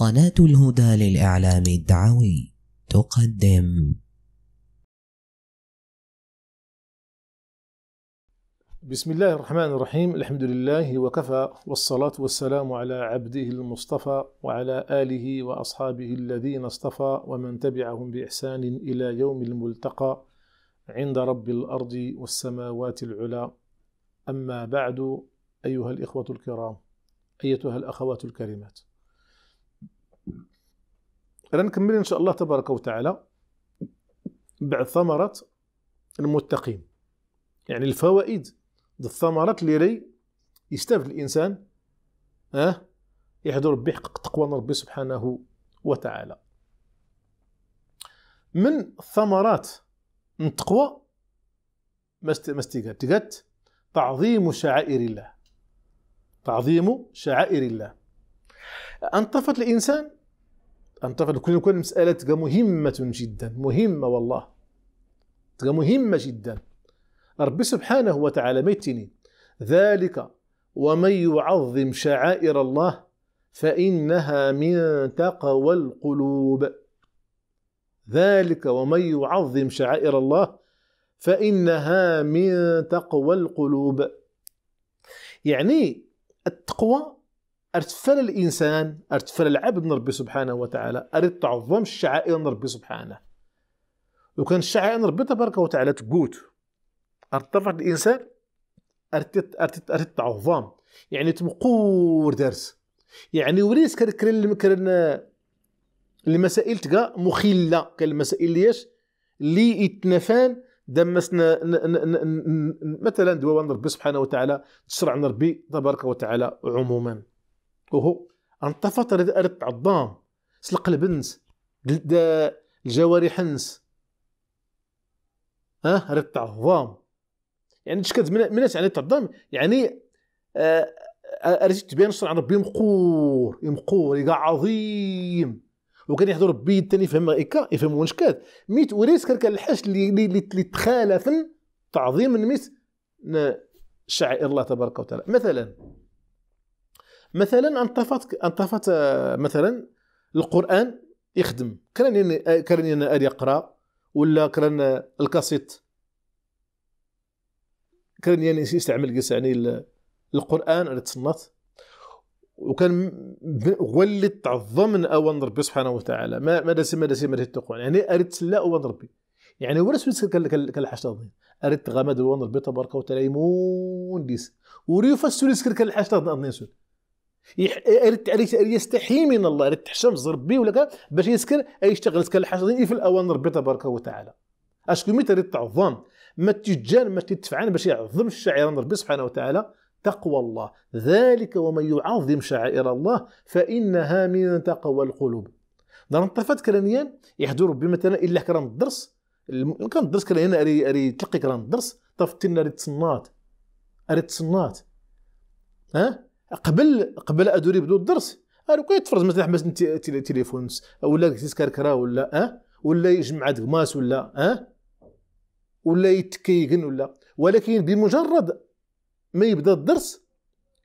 قناة الهدى للإعلام الدعوي تقدم بسم الله الرحمن الرحيم الحمد لله وكفى والصلاة والسلام على عبده المصطفى وعلى آله وأصحابه الذين اصطفى ومن تبعهم بإحسان إلى يوم الملتقى عند رب الأرض والسماوات العلى أما بعد أيها الإخوة الكرام أيتها الأخوات الكريمات غنكمل ان شاء الله تبارك وتعالى بعد ثمرة المتقين يعني الفوائد الثمرات اللي راي يستافد الانسان اه يحضر بحق تقوى ربي سبحانه وتعالى من ثمرات التقوى مستيقات تعظيم شعائر الله تعظيم شعائر الله انطفت الانسان انطفت كل كل مساله مهمه جدا مهمه والله مهمه جدا ربي سبحانه وتعالى ميتني ذلك ومن يعظم شعائر الله فانها من تقوى القلوب ذلك ومن يعظم شعائر الله فانها من تقوى القلوب يعني التقوى ارتفل الانسان ارتفل العبد من ربي سبحانه وتعالى اريد تعظم الشعائر من ربي سبحانه كان الشعائر من ربي تبارك وتعالى تقوت ارتفع الانسان ارتت ارتت ارتد تعظم يعني تمقور درس يعني وليس كنكرن كرن المسائل تقا مخله كان المسائل ليش اللي يتنفان دمسنا مثلا دوان ربي سبحانه وتعالى تشرع ربي تبارك وتعالى عموما وهو انطفت رد عظام سلق البنس جلد الجوارح نس ها أه؟ رد عظام يعني تشكد منات يعني تعظام يعني آه, آه، اريد صنع ربي مقور مقور يقع عظيم وكان يحضر ربي تاني يفهم ايكا يفهم واش كاد ميت وريس كان كان الحاج اللي اللي تخالف تعظيم ميت شعائر الله تبارك وتعالى مثلا مثلا انطفت انطفت آه، مثلا القران يخدم كان آه، كران اري يقرا ولا كران الكاسيت كان يعني يستعمل قص يعني القران على التصنات وكان هو اللي تعظم من اوان ربي سبحانه وتعالى ما ما دسي ما دسي ما التقوان يعني اريد لا اوان ربي يعني ولا سويت الحاج تظن اريد غمد اوان ربي تبارك وتعالى يمون ديس وريو فاس سوري سكر كالحاج تظن سوري يستحي من الله يريد تحشم ربي ولا كذا باش يسكر يشتغل سكر الحشرين في الاوان ربي تبارك وتعالى اشكو مي تريد تعظم ما تجان ما تدفعان باش يعظم الشعائر ربي سبحانه وتعالى تقوى الله ذلك ومن يعظم شعائر الله فانها من تقوى القلوب دار طفات كرانيا يحضر ربي مثلا الا كران الدرس كان الدرس كران اري اري تلقي كران الدرس طفت لنا اري تصنات اري تصنات ها قبل قبل ادوري بدو الدرس لو كي يتفرج مثلا حماس التليفون ولا تيسكركرا ولا اه ولا يجمع دغماس ولا اه ولا يتكيكن ولا ولكن بمجرد ما يبدا الدرس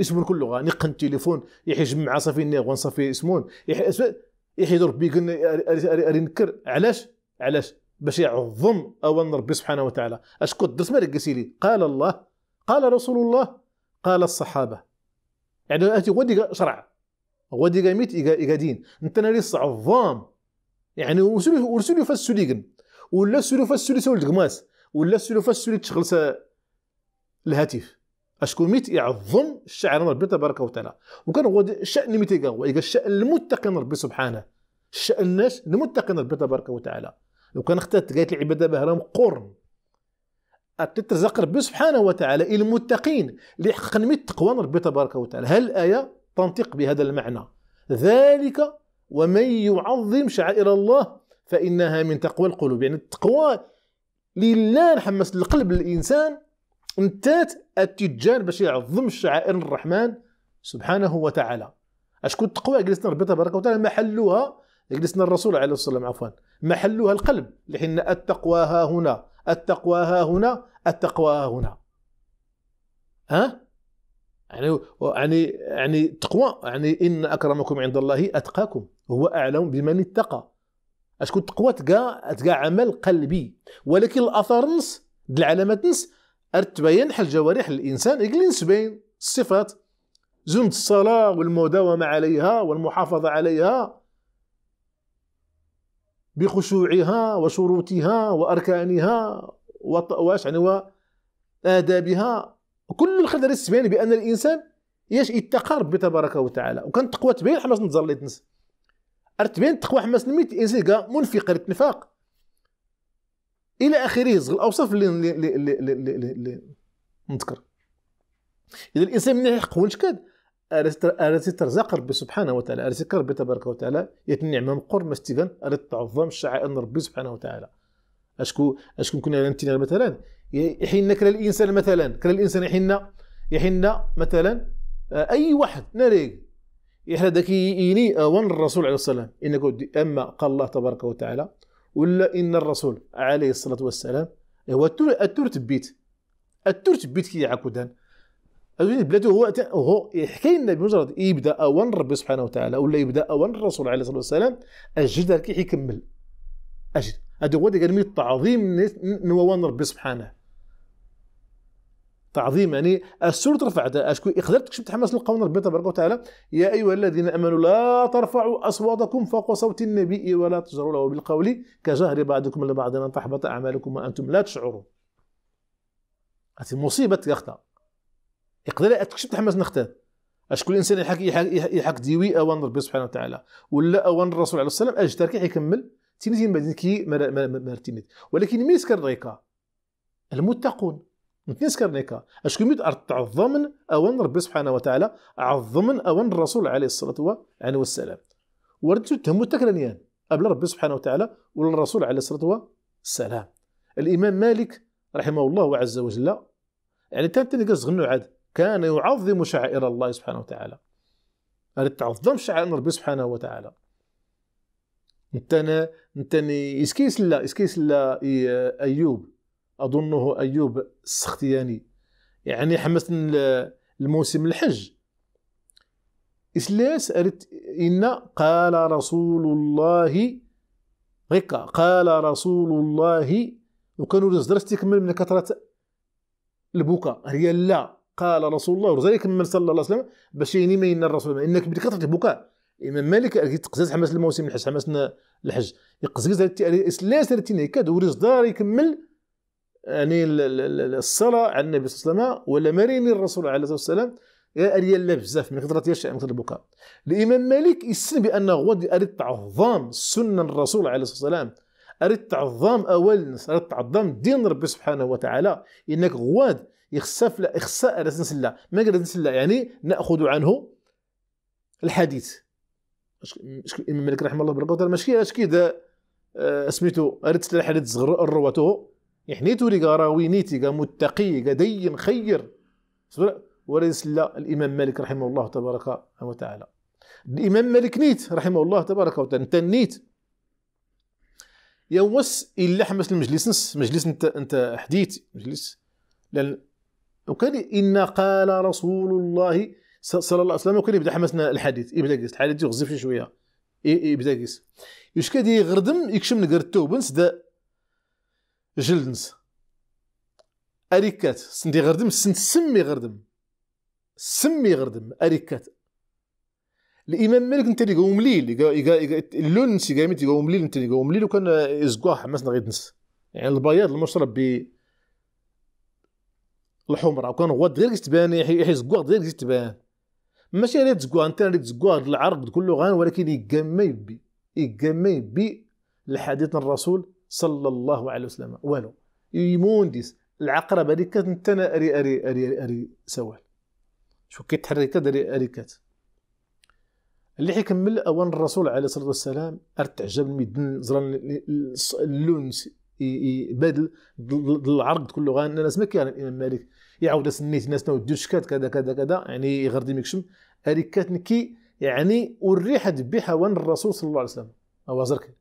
يسمون كل لغه نقن التليفون يحي يجمع صافي نيغون صافي يسمون يحي يضرب بيكن اري علاش علاش باش يعظم اوان ربي سبحانه وتعالى اشكو الدرس ما قال الله قال رسول الله قال الصحابه يعني انت ودي شرع ودي ميت إيجا دين انت ناري عظام يعني ورسولي ورسولي فاس سوليقن ولا سولي فاس سولي سول دقماس ولا سولي فاس سولي تشغل الهاتف اشكون ميت يعظم الشعر ربي تبارك وتعالى وكان هو الشان ميت يقوى الشان المتقن ربي سبحانه الشان الناس المتقن ربي تبارك وتعالى لو كان اختات قالت العباده بها راهم قرن تترزق ربي سبحانه وتعالى المتقين اللي نمي من التقوى ربي تبارك وتعالى هل الآية تنطق بهذا المعنى ذلك ومن يعظم شعائر الله فإنها من تقوى القلوب يعني التقوى لله نحمس القلب للإنسان انتات التجار باش يعظم شعائر الرحمن سبحانه وتعالى اشكون التقوى جلسنا ربي تبارك وتعالى محلها جلسنا الرسول عليه الصلاه والسلام عفوا محلها القلب لحين التقوى ها هنا التقوى ها هنا التقوى ها هنا ها يعني يعني يعني التقوى يعني ان اكرمكم عند الله اتقاكم هو اعلم بمن اتقى اشكون التقوى تقى تقى عمل قلبي ولكن الاثار نص العلامات نص تبين حل جوارح الانسان اجلس بين الصفات زمت الصلاه والمداومه عليها والمحافظه عليها بخشوعها وشروطها واركانها واش يعني وادابها كل الخدر تبين بان الانسان ياش يتقى ربي تبارك وتعالى وكان التقوى تبين حماس نتزر اللي تنس تبين التقوى حماس نميت الانسان كاع منفق الاتنفاق الى اخره زغ الاوصاف اللي اللي اللي اللي, اللي, اللي, اللي نذكر اذا الانسان من يحق هو نشكاد التي ترزق ربي سبحانه وتعالى التي ربي تبارك وتعالى يتنعم من قرب مستيغن أرد تعظم شعائر ربي سبحانه وتعالى اشكو اشكون كنا نتينا مثلا يحين كلا الانسان مثلا كلا الانسان يحين يحين مثلا آه، اي واحد ناري يحنا ذاك يني آه، وان الرسول عليه الصلاه انك اما قال الله تبارك وتعالى ولا ان الرسول عليه الصلاه والسلام هو التورت بيت التورت بيت كي عكودان بلاده هو هو يحكي لنا بمجرد يبدا اوان ربي سبحانه وتعالى ولا يبدا اوان الرسول عليه الصلاه والسلام الجد كي يكمل اجد هذا هو من التعظيم نوان ربي سبحانه تعظيم يعني السور ترفع اشكو يقدر تكشف تحمس القول ربي تبارك وتعالى يا ايها الذين امنوا لا ترفعوا اصواتكم فوق صوت النبي ولا تجروا له بالقول كجهر بعضكم لبعض ان تحبط اعمالكم وانتم لا تشعرون هذه مصيبه يا يقدر كتشد تحمس نختار اش كل انسان يحق يحق, يحق ديوي اوان ربي سبحانه وتعالى ولا اوان الرسول عليه الصلاه والسلام اش تركي حيكمل تينيتين بعدين كي مرتينيت ولكن مين سكر الريكا المتقون مين سكر الريكا اش كميت تعظمن اوان ربي سبحانه وتعالى عظمن اوان الرسول عليه الصلاه والسلام ورد تهم تكرنيان قبل ربي سبحانه وتعالى ولا الرسول عليه الصلاه والسلام الامام مالك رحمه الله عز وجل يعني تاني تاني قصد غنو عاد كان يعظم شعائر الله سبحانه وتعالى ما تعظم شعائر ربي سبحانه وتعالى نتانا نتاني اسكيس لا اسكيس لا ايوب اظنه ايوب السختياني يعني حمس الموسم الحج اسلاس ارت ان قال رسول الله غيكا قال رسول الله وكانوا رزدرس تكمل من كثره البكاء هي لا قال رسول الله ولذلك من صلى الله عليه وسلم باش يعني ما الرسول انك بكثره البكاء الامام مالك تقزز حماس الموسم الحج حماس الحج يقزز لا سرتين كاد ورز دار يكمل يعني الصلاه على النبي صلى الله عليه وسلم ولا مريني الرسول عليه الصلاه والسلام اريال لا بزاف من كثره يشاء من كثره البكاء الامام مالك يسن بان غادي اريد تعظام سنه الرسول عليه الصلاه والسلام اريد تعظام اول اريد تعظام دين ربي سبحانه وتعالى انك غواد يخسف لا إخساء راه نسلا ما قدرت نسلا يعني نأخذ عنه الحديث الإمام مالك رحمه الله بركاته ماشي اش كي آه، سميتو رتت الحديث صغر الروته يحنيتو يعني لي راوي نيتي كا متقي كا دين خير لا الإمام مالك رحمه الله تبارك وتعالى الإمام مالك نيت رحمه الله تبارك وتعالى انت نيت يوس إلا حمس المجلس نس مجلس انت انت حديث مجلس لان وكان إن قال رسول الله صلى الله عليه وسلم وكان يبدا حماسنا الحديث يبدا قيس الحديث يغزف شويه يبدا قيس يش كادي يغردم يكشم نقر نسد جلد نس اريكات سندي غردم سند سمي غردم سمي غردم اريكات الامام مالك انت اللي قوم ليل اللون نسي قامت يقوم ليل انت اللي قوم ليل وكان يزكوها حماسنا غير دنس يعني البياض المشرب ب الحمراء وكان هو غير كتبان يحيز زكوغ غير كتبان ماشي غير تزكوغ انت غير تزكوغ هذا العرق كله غان ولكن يقما يبي يقما يبي لحديث الرسول صلى الله عليه وسلم والو يمونديس العقرب هذيك كانت اري اري اري اري سوال شو كيتحرك اري اريكات اللي حيكمل اوان الرسول عليه الصلاه والسلام ارتعجب من زران اللونسي يبادل العرض كل لغه الناس ما كيعلم الامام مالك يعاود سنيت الناس نودو الشكات كذا كذا كذا يعني يغردي مكشم هذيك كاتنكي يعني والريحه ذبيحه وان الرسول صلى الله عليه وسلم او زرك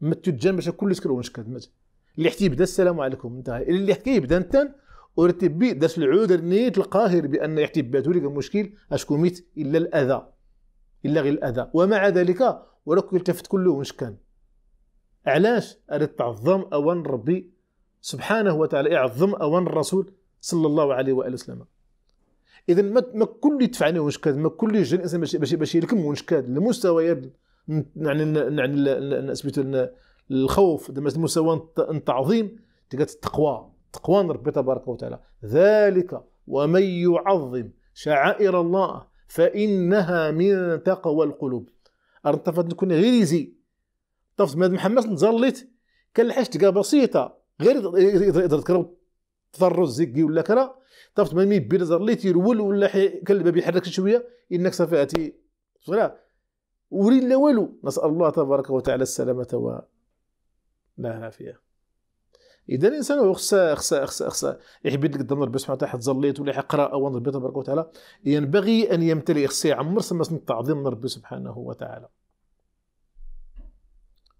ما تجان باش كل كرون شكات مات اللي حتى يبدا السلام عليكم انتهى اللي حكى يبدا انت ورتبي داس العود نيت القاهر بان يحتي ولي المشكل اشكون ميت الا الاذى الا غير الاذى ومع ذلك ولك التفت كله مش كان علاش اريد تعظم أوان ربي سبحانه وتعالى يعظم إيه أوان الرسول صلى الله عليه وآله وسلم إذا ما كل يدفعني كاد ما كل يجي الإنسان باش باش يلكم ونشكاد المستويات يعني يعني سميتو الخوف المستوى التعظيم تلقى التقوى تقوى ربي تبارك وتعالى ذلك ومن يعظم شعائر الله فإنها من تقوى القلوب أرنت نكون غير يزي طفت ماد محمد كان الحاج تلقى بسيطه غير يقدر تكرب تفرز زيكي ولا كرا طفت ما ميبي زليت يرول ولا كان الباب يحرك شويه انك صفاتي صغيرة ورين لا والو نسال الله تبارك وتعالى السلامه و العافيه اذا الانسان خص خص خص خص يدلك الدم ربي سبحانه وتعالى زليت ولا يقرا اوامر ربي تبارك وتعالى ينبغي ان يمتلئ خص يعمر سماسن التعظيم من ربي سبحانه وتعالى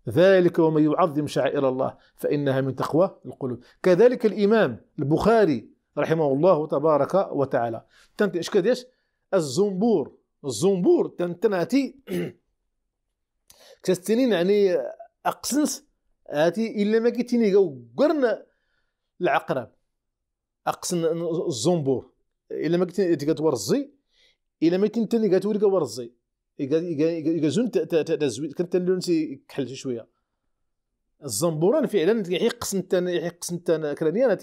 ذلك ومن يعظم شعائر الله فإنها من تقوى القلوب كذلك الإمام البخاري رحمه الله تبارك وتعالى تنتي إيش كديش الزنبور الزنبور تنتناتي كستنين يعني أقسنس هاتي إلا ما كتيني قرن العقرب أقسن الزنبور إلا ما كتيني الزي إلا ما كتيني كتوري ورزي يقازون تزويد كنت لونسي كحل شويه الزنبوران فعلا يحقس انت يحقس انت كرانيا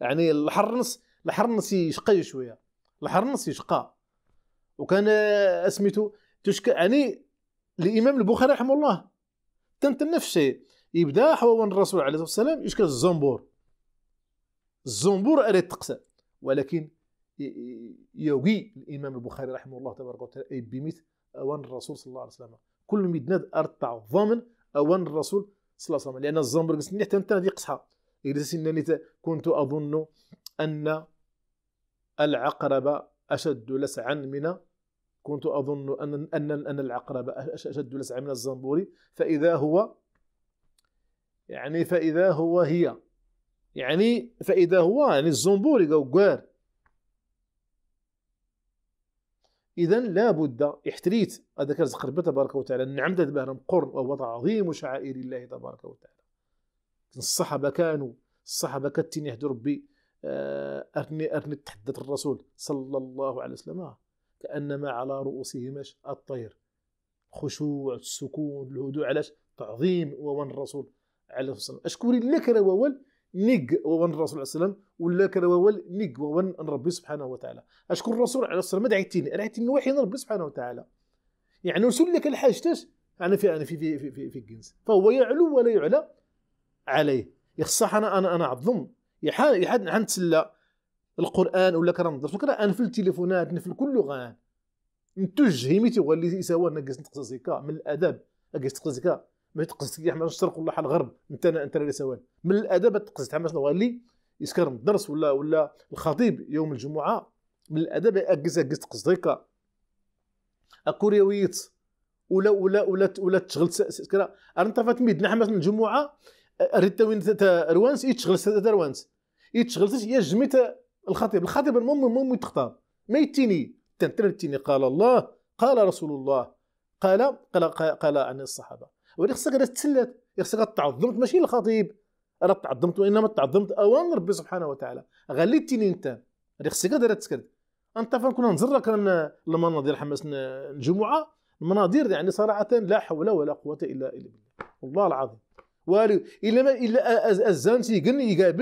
يعني الحرنس الحرنس يشقى شويه الحرنس يشقى وكان اسميتو تشكى يعني الامام البخاري رحمه الله تنت نفس الشيء يبدا حوان الرسول عليه الصلاه والسلام يشكى الزنبور الزنبور اريد تقسى ولكن يوقي الامام البخاري رحمه الله تبارك وتعالى بمثل اوان الرسول صلى الله عليه وسلم كل مدناد ارتع ضامن اوان الرسول صلى الله عليه وسلم لان الزمر قسني حتى انت هذه قصحه انني كنت اظن ان العقرب اشد لسعا من كنت اظن ان ان ان العقرب اشد لسعا من الزنبور فاذا هو يعني فاذا هو هي يعني فاذا هو يعني الزنبور قوار اذا لابد احتريت هذاك رزق ربي تبارك وتعالى النعم بهرم قرن وهو عظيم شعائر الله تبارك وتعالى الصحابه كانوا الصحابه كتين يهدوا ربي آه، ارني ارني تحدث الرسول صلى الله عليه وسلم آه، كانما على رؤوسهم الطير الخشوع السكون الهدوء علاش تعظيم وون الرسول عليه الصلاه والسلام اشكوري لك رواول نيك وان الرسول عليه السلام ولا كذا وول نيك وان ربي سبحانه وتعالى اشكون الرسول عليه والسلام ما دعيتني انا دعيتني وحي ربي سبحانه وتعالى يعني نسول لك الحاجتاش انا في انا في في في, في, في الجنس فهو يعلو ولا يعلى عليه يخصح انا انا انا عظم يحد عن تسلى القران ولا كرم درت فكرة انا في التليفونات في كل لغه نتوج هيميتي هو اللي يساوى نقص نقص من الادب نقص نقص ما تقصد تحمل الشرق ولا حال الغرب انت انت سوال من الادب تقصد تحمل شنو اللي يسكر الدرس ولا ولا الخطيب يوم الجمعه من الادب اكز اكز هكا اكوريويت ولا ولا ولا ولا تشغل سكرا انت فاتميد نحمس الجمعه ريت تاوين روانس يتشغل ستة روانس يتشغل يا جميت الخطيب الخطيب المهم المهم تختار ما يتيني تنتر قال الله قال رسول الله قال قال قال, قال عن الصحابه ولكن خصك تسلات خصك تعظمت ماشي الخطيب راه تعظمت وانما تعظمت اوان ربي سبحانه وتعالى غالي انت هذيك خصك غير تسكت انت فان كنا نزرك المناظر حماس الجمعه المناظر يعني صراحه لا حول ولا قوه الا بالله والله العظيم والو الا ما الا الزانتي كن يقابل